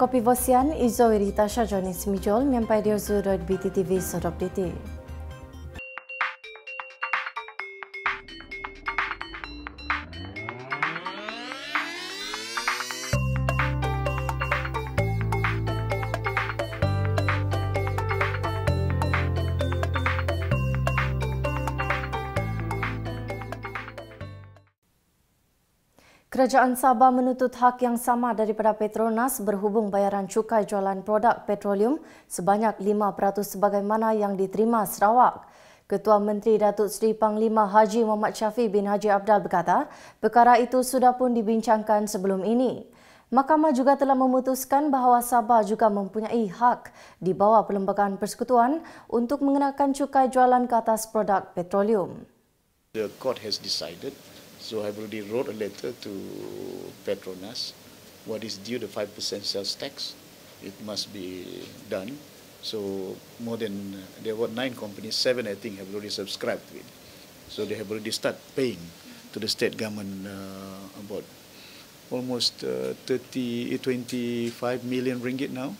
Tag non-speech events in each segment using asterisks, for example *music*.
কপি বসিয়ান ইজো রিতাশা জনিস মিজল মেম্পাইডিয়ার জুরোড বিটি টিভি সরব Kerajaan Sabah menuntut hak yang sama daripada Petronas berhubung bayaran cukai jualan produk petroleum sebanyak 5% sebagaimana yang diterima Sarawak. Ketua Menteri Datuk Seri Panglima Haji Muhammad Syafiq bin Haji Abdal berkata, perkara itu sudah pun dibincangkan sebelum ini. Mahkamah juga telah memutuskan bahawa Sabah juga mempunyai hak di bawah Perlembagaan Persekutuan untuk mengenakan cukai jualan ke atas produk petroleum. The court has decided So I've already wrote a letter to Petronas. What is due the five percent sales tax? It must be done. So more than there were nine companies, seven I think have already subscribed to it. So they have already start paying to the state government uh, about almost uh, 30, 25 eh, million ringgit now.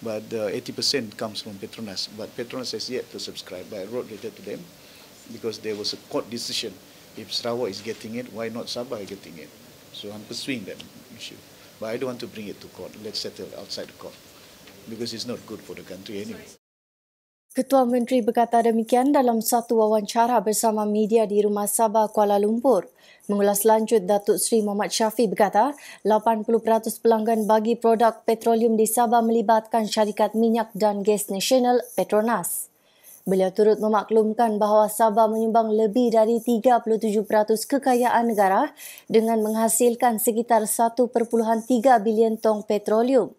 But uh, 80% comes from Petronas. But Petronas has yet to subscribe. But I wrote letter to them because there was a court decision if Sarawak is getting it, why not Sabah getting it? So I'm pursuing that issue. But I don't want to bring it to court. Let's settle outside the court. Because it's not good for the country anyway. Ketua Menteri berkata demikian dalam satu wawancara bersama media di Rumah Sabah, Kuala Lumpur. Mengulas lanjut, Datuk Seri Muhammad Syafi berkata, 80% pelanggan bagi produk petroleum di Sabah melibatkan syarikat minyak dan gas nasional Petronas. Beliau turut memaklumkan bahawa Sabah menyumbang lebih dari 37% kekayaan negara dengan menghasilkan sekitar 1.3 bilion tong petroleum.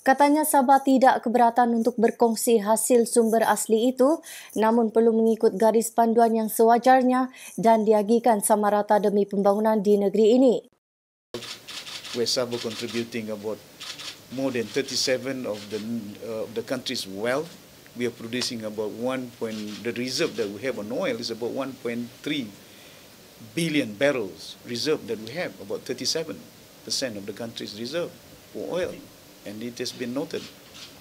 Katanya Sabah tidak keberatan untuk berkongsi hasil sumber asli itu namun perlu mengikut garis panduan yang sewajarnya dan diagikan sama rata demi pembangunan di negeri ini. We Sabah contributing about more than 37 of the uh, the country's wealth we are producing about one point, the reserve that we have on oil is about 1.3 billion barrels reserve that we have, about 37% of the country's reserve for oil. And it has been noted.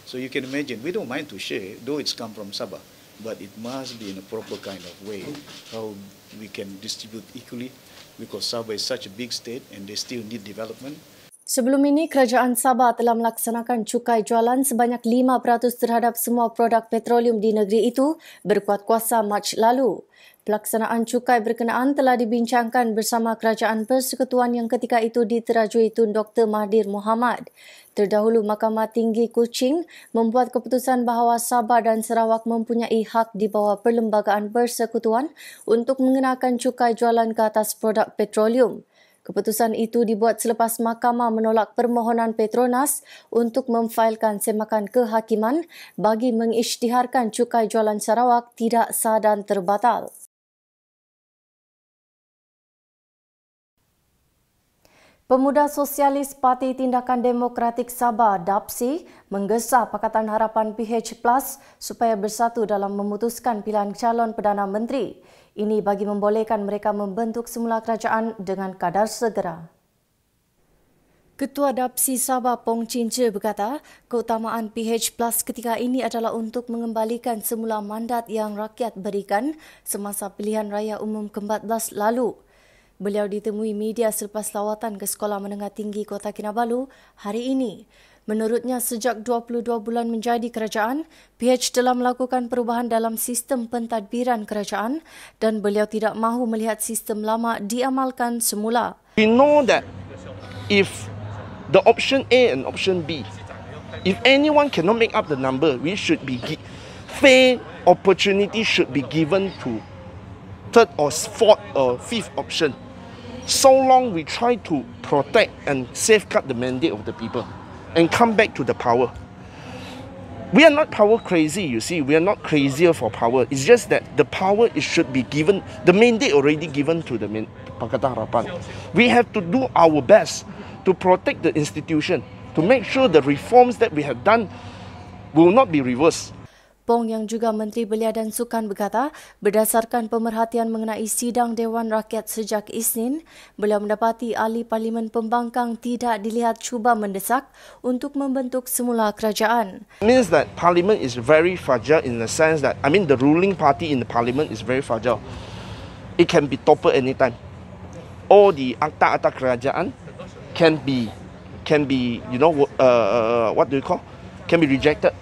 So you can imagine, we don't mind to share, though it's come from Sabah, but it must be in a proper kind of way, how we can distribute equally, because Sabah is such a big state and they still need development. Sebelum ini, Kerajaan Sabah telah melaksanakan cukai jualan sebanyak 5% terhadap semua produk petroleum di negeri itu berkuat kuasa Mac lalu. Pelaksanaan cukai berkenaan telah dibincangkan bersama Kerajaan Persekutuan yang ketika itu diterajui Tun Dr. Mahdir Muhammad. Terdahulu, Mahkamah Tinggi Kuching membuat keputusan bahawa Sabah dan Sarawak mempunyai hak di bawah Perlembagaan Persekutuan untuk mengenakan cukai jualan ke atas produk petroleum. Keputusan itu dibuat selepas mahkamah menolak permohonan Petronas untuk memfailkan semakan kehakiman bagi mengisytiharkan cukai jualan Sarawak tidak sah dan terbatal. Pemuda Sosialis Parti Tindakan Demokratik Sabah DAPSI menggesa Pakatan Harapan PH Plus supaya bersatu dalam memutuskan pilihan calon Perdana Menteri. Ini bagi membolehkan mereka membentuk semula kerajaan dengan kadar segera. Ketua DAPSI Sabah Pong Chin Che berkata, keutamaan PH Plus ketika ini adalah untuk mengembalikan semula mandat yang rakyat berikan semasa pilihan raya umum ke-14 lalu. Beliau ditemui media selepas lawatan ke Sekolah Menengah Tinggi Kota Kinabalu hari ini. Menurutnya, sejak 22 bulan menjadi kerajaan, PH telah melakukan perubahan dalam sistem pentadbiran kerajaan dan beliau tidak mahu melihat sistem lama diamalkan semula. We know that if the option A and option B, if anyone cannot make up the number, we should be fair opportunity should be given to third or fourth or fifth option. so long we try to protect and safeguard the mandate of the people and come back to the power. We are not power crazy, you see. We are not crazier for power. It's just that the power it should be given, the mandate already given to the Pakatan Harapan. We have to do our best to protect the institution, to make sure the reforms that we have done will not be reversed. Pong yang juga Menteri Belia dan Sukan berkata, berdasarkan pemerhatian mengenai sidang Dewan Rakyat sejak Isnin, beliau mendapati ahli Parlimen Pembangkang tidak dilihat cuba mendesak untuk membentuk semula kerajaan. It means that Parliament is very fragile in the sense that, I mean the ruling party in the Parliament is very fragile. It can be toppled anytime. All the akta-akta kerajaan can be, can be, you know, uh, uh, uh, what do you call, can be rejected.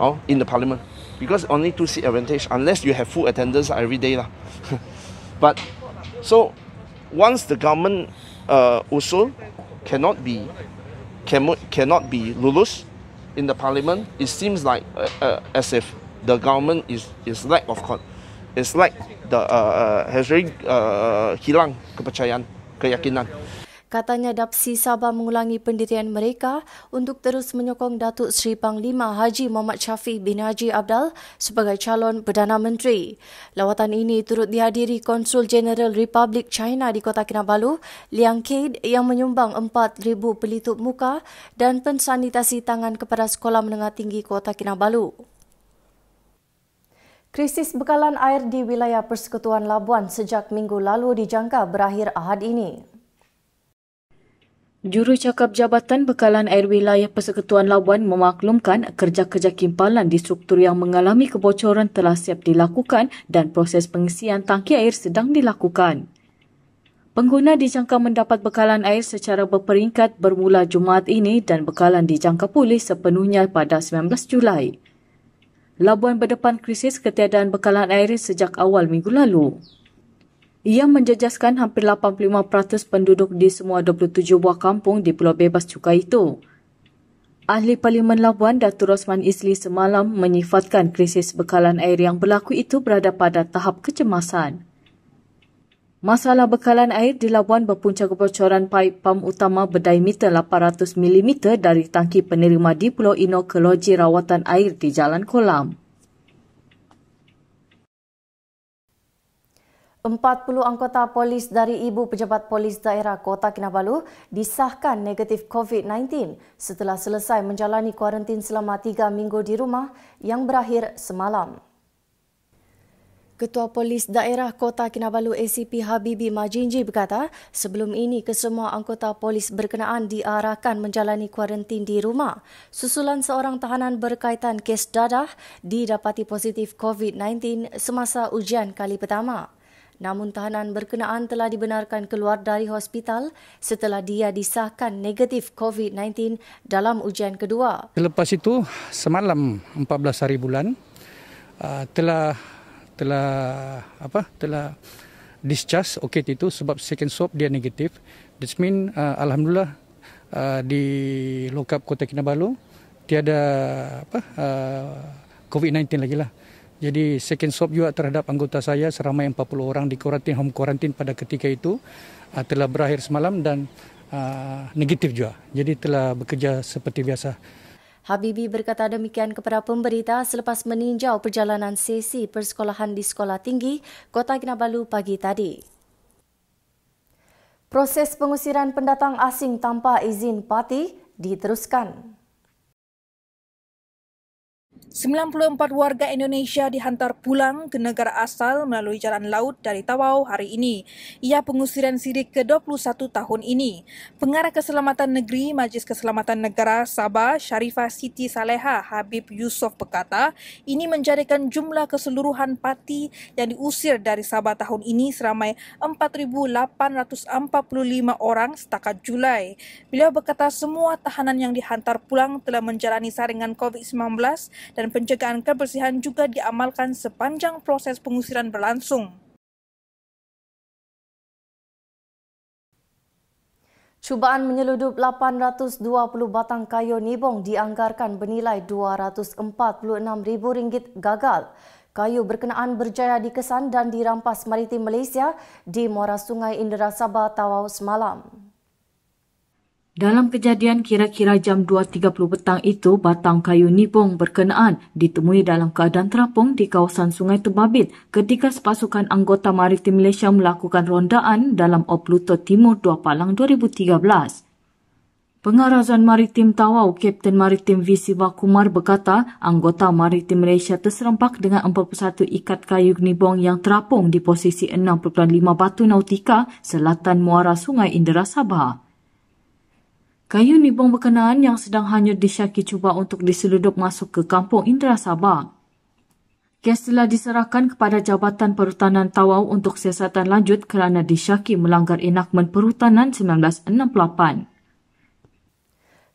oh, in the parliament because only two seat advantage unless you have full attendance every day lah. *laughs* but so once the government uh, cannot be can, cannot be lulus in the parliament, it seems like uh, uh, as if the government is is lack of con- is like the uh, uh, has really uh, hilang kepercayaan keyakinan. Katanya Dapsi Sabah mengulangi pendirian mereka untuk terus menyokong Datuk Seri Panglima Haji Muhammad Syafiq bin Haji Abdal sebagai calon Perdana Menteri. Lawatan ini turut dihadiri Konsul General Republik China di Kota Kinabalu, Liang Kade yang menyumbang 4,000 pelitup muka dan pensanitasi tangan kepada Sekolah Menengah Tinggi Kota Kinabalu. Krisis bekalan air di wilayah Persekutuan Labuan sejak minggu lalu dijangka berakhir ahad ini. Jurucakap Jabatan Bekalan Air Wilayah Persekutuan Labuan memaklumkan kerja-kerja kimpalan di struktur yang mengalami kebocoran telah siap dilakukan dan proses pengisian tangki air sedang dilakukan. Pengguna dijangka mendapat bekalan air secara berperingkat bermula Jumaat ini dan bekalan dijangka pulih sepenuhnya pada 19 Julai. Labuan berdepan krisis ketiadaan bekalan air sejak awal minggu lalu. Ia menjejaskan hampir 85% penduduk di semua 27 buah kampung di Pulau Bebas Cukai itu. Ahli Parlimen Labuan, Datuk Rosman Isli semalam menyifatkan krisis bekalan air yang berlaku itu berada pada tahap kecemasan. Masalah bekalan air di Labuan berpunca kebocoran paip pam utama berdiameter 800mm dari tangki penerima di Pulau Ino ke loji rawatan air di Jalan Kolam. 40 anggota polis dari ibu pejabat polis daerah Kota Kinabalu disahkan negatif COVID-19 setelah selesai menjalani kuarantin selama 3 minggu di rumah yang berakhir semalam. Ketua Polis Daerah Kota Kinabalu ACP Habibi Majinji berkata, sebelum ini kesemua anggota polis berkenaan diarahkan menjalani kuarantin di rumah. Susulan seorang tahanan berkaitan kes dadah didapati positif COVID-19 semasa ujian kali pertama namun tahanan berkenaan telah dibenarkan keluar dari hospital setelah dia disahkan negatif COVID-19 dalam ujian kedua. Selepas itu, semalam 14 hari bulan ah, telah telah apa telah discharge okey itu sebab second swab dia negatif. This mean uh, alhamdulillah uh, di lokap Kota Kinabalu tiada apa uh, COVID-19 lagi lah. Jadi second swab juga terhadap anggota saya seramai 40 orang di quarantine, home quarantine pada ketika itu uh, telah berakhir semalam dan uh, negatif juga. Jadi telah bekerja seperti biasa. Habibi berkata demikian kepada pemberita selepas meninjau perjalanan sesi persekolahan di Sekolah Tinggi Kota Kinabalu pagi tadi. Proses pengusiran pendatang asing tanpa izin pati diteruskan. 94 warga Indonesia dihantar pulang ke negara asal melalui jalan laut dari Tawau hari ini. Ia pengusiran sidik ke-21 tahun ini. Pengarah Keselamatan Negeri Majlis Keselamatan Negara Sabah Sharifah Siti Saleha Habib Yusof berkata, ini menjadikan jumlah keseluruhan parti yang diusir dari Sabah tahun ini seramai 4,845 orang setakat Julai. Beliau berkata semua tahanan yang dihantar pulang telah menjalani saringan COVID-19 dan pencegahan kebersihan juga diamalkan sepanjang proses pengusiran berlangsung. Cubaan menyeludup 820 batang kayu nibong dianggarkan bernilai RM246,000 gagal. Kayu berkenaan berjaya dikesan dan dirampas maritim Malaysia di Muara Sungai Indra Sabah Tawau semalam. Dalam kejadian kira-kira jam 2.30 petang itu, batang kayu nipong berkenaan ditemui dalam keadaan terapung di kawasan Sungai Tebabit ketika sepasukan anggota maritim Malaysia melakukan rondaan dalam Opluto Timur 2 Palang 2013. Pengarazan Maritim Tawau, Kapten Maritim V. Siva Kumar berkata, anggota Maritim Malaysia terserempak dengan 41 ikat kayu nibong yang terapung di posisi 6.5 batu nautika selatan muara sungai Indera Sabah. Kayu nipong berkenaan yang sedang hanyut di Syaki cuba untuk diseludup masuk ke kampung Indra Sabah. Kes telah diserahkan kepada Jabatan Perhutanan Tawau untuk siasatan lanjut kerana disyaki melanggar enakmen perhutanan 1968.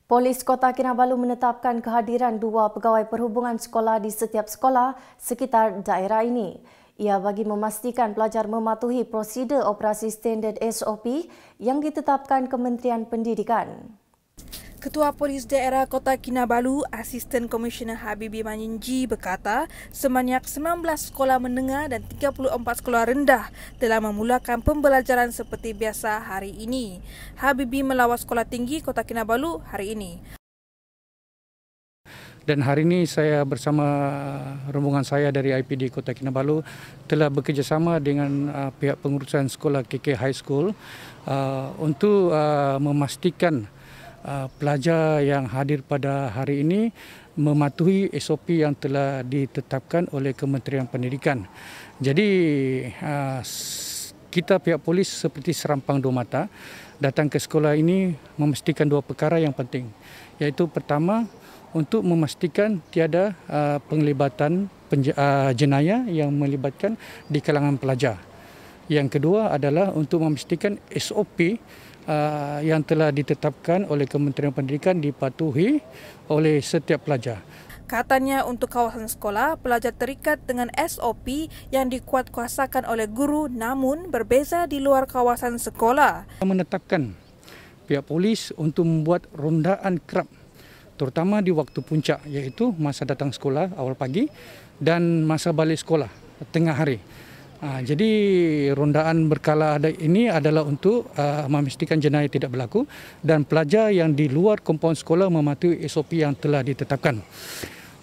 Polis Kota Kinabalu menetapkan kehadiran dua pegawai perhubungan sekolah di setiap sekolah sekitar daerah ini. Ia bagi memastikan pelajar mematuhi prosedur operasi standard SOP yang ditetapkan Kementerian Pendidikan. Ketua Polis Daerah Kota Kinabalu, Asisten Komisioner Habibie Manjinji berkata, semanyak 19 sekolah menengah dan 34 sekolah rendah telah memulakan pembelajaran seperti biasa hari ini. Habibie melawat sekolah tinggi Kota Kinabalu hari ini. Dan hari ini saya bersama rombongan saya dari IPD Kota Kinabalu telah bekerjasama dengan uh, pihak pengurusan sekolah KK High School uh, untuk uh, memastikan Uh, pelajar yang hadir pada hari ini mematuhi SOP yang telah ditetapkan oleh Kementerian Pendidikan. Jadi uh, kita pihak polis seperti serampang dua mata datang ke sekolah ini memastikan dua perkara yang penting iaitu pertama untuk memastikan tiada uh, penglibatan jenayah yang melibatkan di kalangan pelajar. Yang kedua adalah untuk memastikan SOP Uh, yang telah ditetapkan oleh Kementerian Pendidikan dipatuhi oleh setiap pelajar. Katanya untuk kawasan sekolah, pelajar terikat dengan SOP yang dikuatkuasakan oleh guru namun berbeza di luar kawasan sekolah. Menetapkan pihak polis untuk membuat rondaan kerap terutama di waktu puncak iaitu masa datang sekolah awal pagi dan masa balik sekolah tengah hari. Ah, jadi rondaan berkala ini adalah untuk ah, memastikan jenayah tidak berlaku dan pelajar yang di luar kompon sekolah mematuhi SOP yang telah ditetapkan.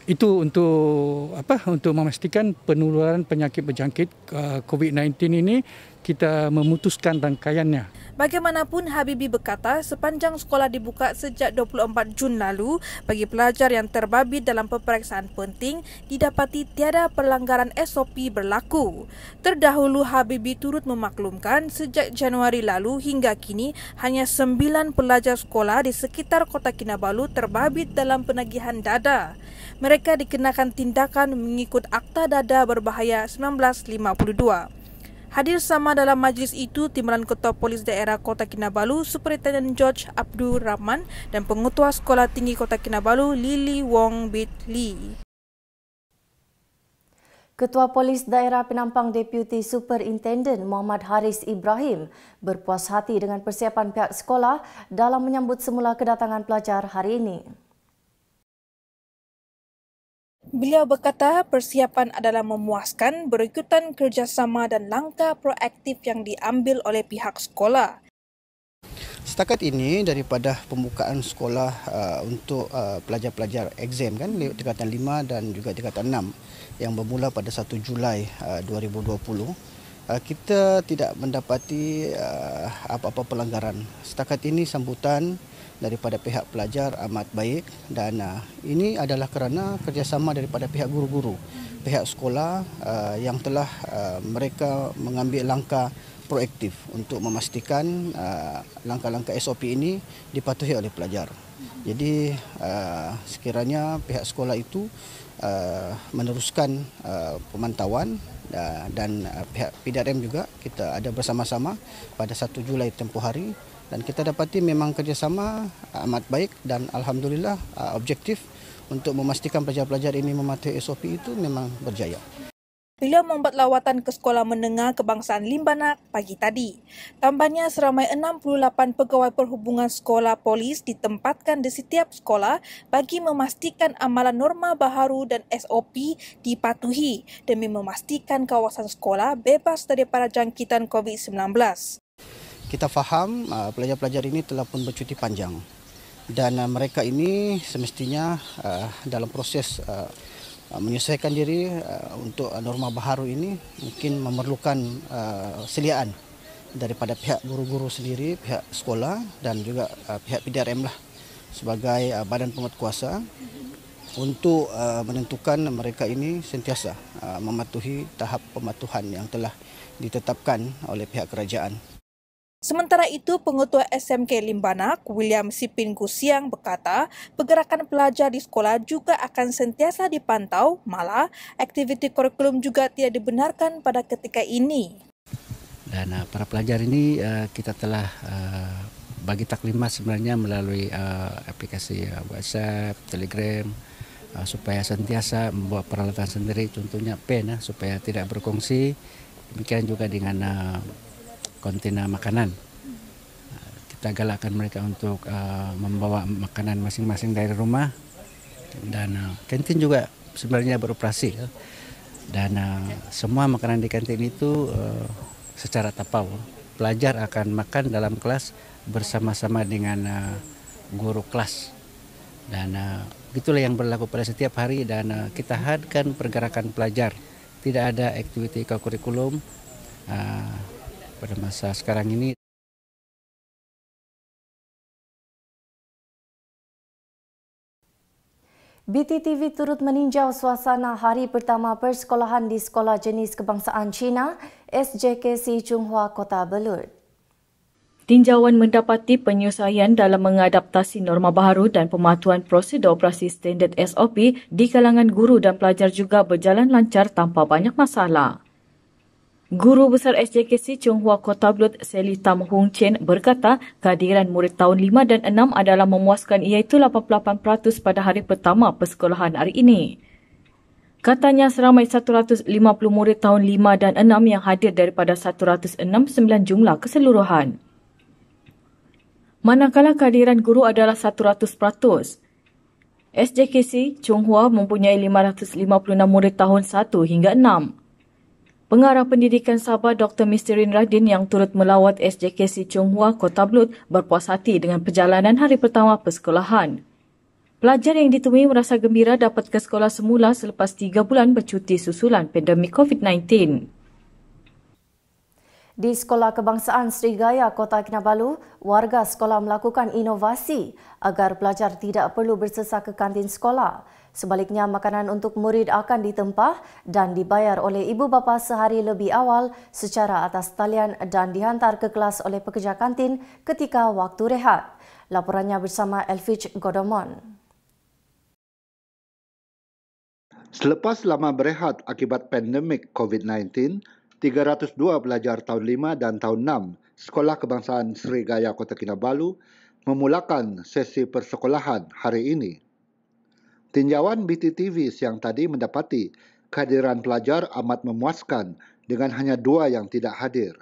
Itu untuk apa? Untuk memastikan penularan penyakit berjangkit ah, COVID-19 ini kita memutuskan rangkaiannya. Bagaimanapun Habibi berkata sepanjang sekolah dibuka sejak 24 Jun lalu bagi pelajar yang terbabit dalam peperiksaan penting didapati tiada pelanggaran SOP berlaku. Terdahulu Habibi turut memaklumkan sejak Januari lalu hingga kini hanya 9 pelajar sekolah di sekitar Kota Kinabalu terbabit dalam penagihan dada. Mereka dikenakan tindakan mengikut Akta Dada Berbahaya 1952. Hadir sama dalam majlis itu Timbalan Ketua Polis Daerah Kota Kinabalu Superintendent George Abdul Rahman dan pengutua Sekolah Tinggi Kota Kinabalu Lily Wong Bit Lee. Ketua Polis Daerah Penampang Deputy Superintendent Muhammad Haris Ibrahim berpuas hati dengan persiapan pihak sekolah dalam menyambut semula kedatangan pelajar hari ini. Beliau berkata persiapan adalah memuaskan berikutan kerjasama dan langkah proaktif yang diambil oleh pihak sekolah. Setakat ini daripada pembukaan sekolah uh, untuk uh, pelajar-pelajar exam kan tingkatan 5 dan juga tingkatan 6 yang bermula pada 1 Julai uh, 2020 uh, kita tidak mendapati uh, apa-apa pelanggaran. Setakat ini sambutan daripada pihak pelajar amat baik dan uh, ini adalah kerana kerjasama daripada pihak guru-guru, pihak sekolah uh, yang telah uh, mereka mengambil langkah proaktif untuk memastikan uh, langkah-langkah SOP ini dipatuhi oleh pelajar. Jadi uh, sekiranya pihak sekolah itu uh, meneruskan uh, pemantauan uh, dan uh, pihak PDRM juga kita ada bersama-sama pada 1 Julai tempoh hari dan kita dapati memang kerjasama amat baik dan alhamdulillah ah, objektif untuk memastikan pelajar-pelajar ini mematuhi SOP itu memang berjaya. Beliau membuat lawatan ke Sekolah Menengah Kebangsaan Limbanak pagi tadi. Tambahnya seramai 68 pegawai perhubungan sekolah polis ditempatkan di setiap sekolah bagi memastikan amalan norma baharu dan SOP dipatuhi demi memastikan kawasan sekolah bebas daripada jangkitan COVID-19 kita faham ah, pelajar-pelajar ini telah pun bercuti panjang dan ah, mereka ini semestinya ah, dalam proses menyesuaikan diri untuk norma baharu ini mungkin memerlukan uh, seliaan daripada pihak guru-guru sendiri, pihak sekolah dan juga pihak PDRM lah sebagai badan penguat kuasa untuk menentukan mereka ini sentiasa mematuhi tahap pematuhan yang telah ditetapkan oleh pihak kerajaan. Sementara itu, Pengetua SMK Limbanak, William Sipin Gusiang berkata, pergerakan pelajar di sekolah juga akan sentiasa dipantau, malah aktiviti kurikulum juga tidak dibenarkan pada ketika ini. Dan nah, para pelajar ini uh, kita telah uh, bagi taklimat sebenarnya melalui uh, aplikasi uh, WhatsApp, Telegram, uh, supaya sentiasa membawa peralatan sendiri, contohnya pen, uh, supaya tidak berkongsi. Demikian juga dengan uh, kontena makanan. Kita galakkan mereka untuk uh, membawa makanan masing-masing dari rumah dan uh, kantin juga sebenarnya beroperasi ya. dan uh, semua makanan di kantin itu uh, secara tapau. Pelajar akan makan dalam kelas bersama-sama dengan uh, guru kelas dan uh, itulah yang berlaku pada setiap hari dan uh, kita hadkan pergerakan pelajar. Tidak ada aktiviti kurikulum. Uh, pada masa sekarang ini. BTTV turut meninjau suasana hari pertama persekolahan di Sekolah Jenis Kebangsaan China, SJKC Chunghua, Kota Belud. Tinjauan mendapati penyesuaian dalam mengadaptasi norma baru dan pematuhan prosedur operasi standard SOP di kalangan guru dan pelajar juga berjalan lancar tanpa banyak masalah. Guru Besar SJKC Chung Hua Kota Blut Sally Tam Hung Chen berkata kehadiran murid tahun 5 dan 6 adalah memuaskan iaitu 88% pada hari pertama persekolahan hari ini. Katanya seramai 150 murid tahun 5 dan 6 yang hadir daripada 169 jumlah keseluruhan. Manakala kehadiran guru adalah 100%. SJKC Chung Hua mempunyai 556 murid tahun 1 hingga 6. Pengarah Pendidikan Sabah Dr. Misterin Radin yang turut melawat SJK Chung Hua Kota Blut berpuas hati dengan perjalanan hari pertama persekolahan. Pelajar yang ditemui merasa gembira dapat ke sekolah semula selepas tiga bulan bercuti susulan pandemik COVID-19. Di Sekolah Kebangsaan Sri Gaya, Kota Kinabalu, warga sekolah melakukan inovasi agar pelajar tidak perlu bersesak ke kantin sekolah. Sebaliknya, makanan untuk murid akan ditempah dan dibayar oleh ibu bapa sehari lebih awal secara atas talian dan dihantar ke kelas oleh pekerja kantin ketika waktu rehat. Laporannya bersama Elvich Godomon. Selepas lama berehat akibat pandemik COVID-19, 302 pelajar tahun 5 dan tahun 6 Sekolah Kebangsaan Sri Gaya Kota Kinabalu memulakan sesi persekolahan hari ini. Tinjauan BTTV siang tadi mendapati kehadiran pelajar amat memuaskan dengan hanya dua yang tidak hadir.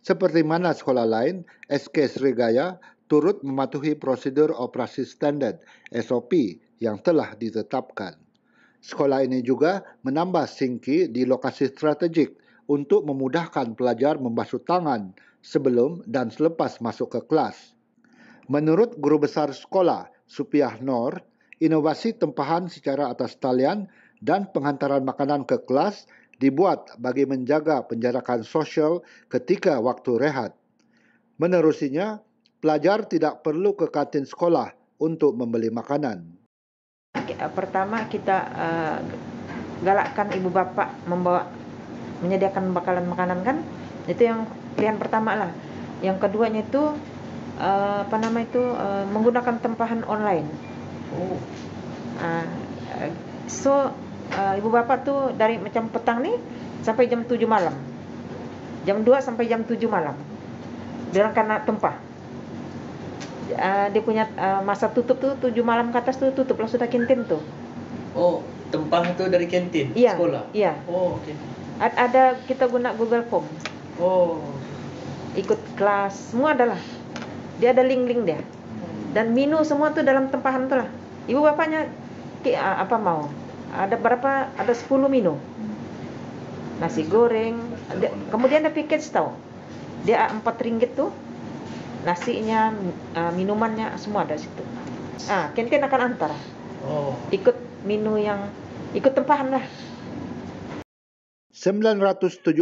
Seperti mana sekolah lain, SK Serigaya turut mematuhi prosedur operasi standard SOP yang telah ditetapkan. Sekolah ini juga menambah singki di lokasi strategik untuk memudahkan pelajar membasuh tangan sebelum dan selepas masuk ke kelas. Menurut Guru Besar Sekolah, Supiah Nord, inovasi tempahan secara atas talian dan penghantaran makanan ke kelas dibuat bagi menjaga penjarakan sosial ketika waktu rehat. Menerusinya, pelajar tidak perlu ke kantin sekolah untuk membeli makanan. Pertama, kita uh, galakkan ibu bapa membawa menyediakan bakalan makanan kan? Itu yang pilihan pertama lah. Yang keduanya itu uh, apa nama itu uh, menggunakan tempahan online. uh, so uh, ibu bapa tu dari macam petang ni sampai jam 7 malam jam 2 sampai jam 7 malam dia kena tempah uh, ah, dia punya uh, masa tutup tu 7 malam ke atas tu tutup lah sudah kantin tu oh tempah tu dari kantin iya, sekolah iya oh okey Ad ada kita guna Google Form oh ikut kelas semua adalah dia ada link-link dia dan menu semua tu dalam tempahan tu lah Ibu bapaknya apa mau? Ada berapa? Ada 10 menu. Nasi goreng. Kemudian ada package tau. Dia 4 ringgit tuh. Nasinya, minumannya semua ada situ. Ah, Kentin akan antar. Oh. Ikut menu yang ikut tempahan lah. 977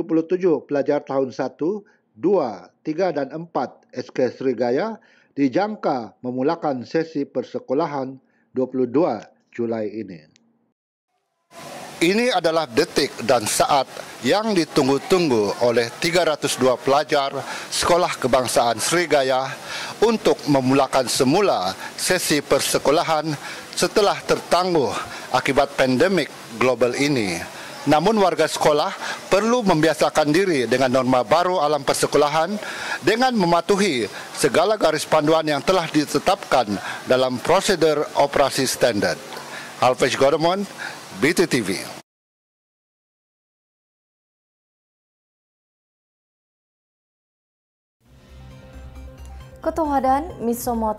pelajar tahun 1, 2, 3 dan 4 SK Sri Gaya dijangka memulakan sesi persekolahan 22 Julai ini. Ini adalah detik dan saat yang ditunggu-tunggu oleh 302 pelajar Sekolah Kebangsaan Serigaya untuk memulakan semula sesi persekolahan setelah tertangguh akibat pandemik global ini. Namun warga sekolah perlu membiasakan diri dengan norma baru alam persekolahan dengan mematuhi segala garis panduan yang telah ditetapkan dalam prosedur operasi standar. Alves Goremon, BTTV. Koto Hadan Misomo